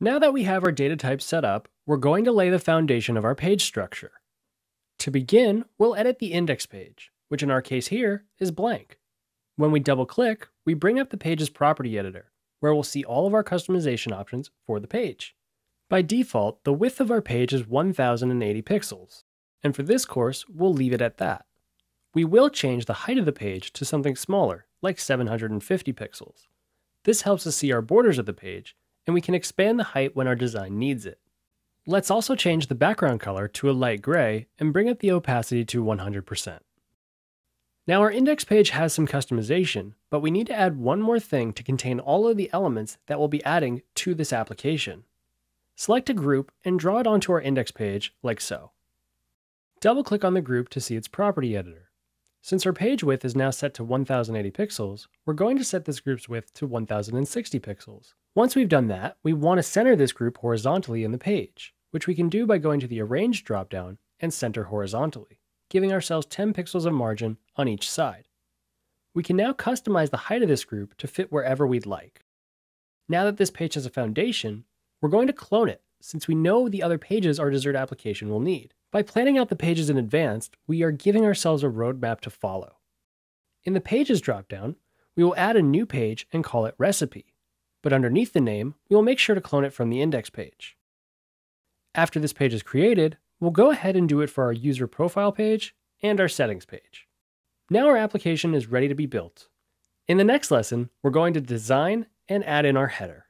Now that we have our data type set up, we're going to lay the foundation of our page structure. To begin, we'll edit the index page, which in our case here is blank. When we double click, we bring up the page's property editor, where we'll see all of our customization options for the page. By default, the width of our page is 1080 pixels, and for this course, we'll leave it at that. We will change the height of the page to something smaller, like 750 pixels. This helps us see our borders of the page and we can expand the height when our design needs it. Let's also change the background color to a light gray and bring up the opacity to 100%. Now our index page has some customization, but we need to add one more thing to contain all of the elements that we'll be adding to this application. Select a group and draw it onto our index page like so. Double click on the group to see its property editor. Since our page width is now set to 1080 pixels, we're going to set this group's width to 1060 pixels. Once we've done that, we want to center this group horizontally in the page, which we can do by going to the Arrange dropdown and center horizontally, giving ourselves 10 pixels of margin on each side. We can now customize the height of this group to fit wherever we'd like. Now that this page has a foundation, we're going to clone it since we know the other pages our dessert application will need. By planning out the pages in advance, we are giving ourselves a roadmap to follow. In the Pages dropdown, we will add a new page and call it Recipe but underneath the name, we will make sure to clone it from the index page. After this page is created, we'll go ahead and do it for our user profile page and our settings page. Now our application is ready to be built. In the next lesson, we're going to design and add in our header.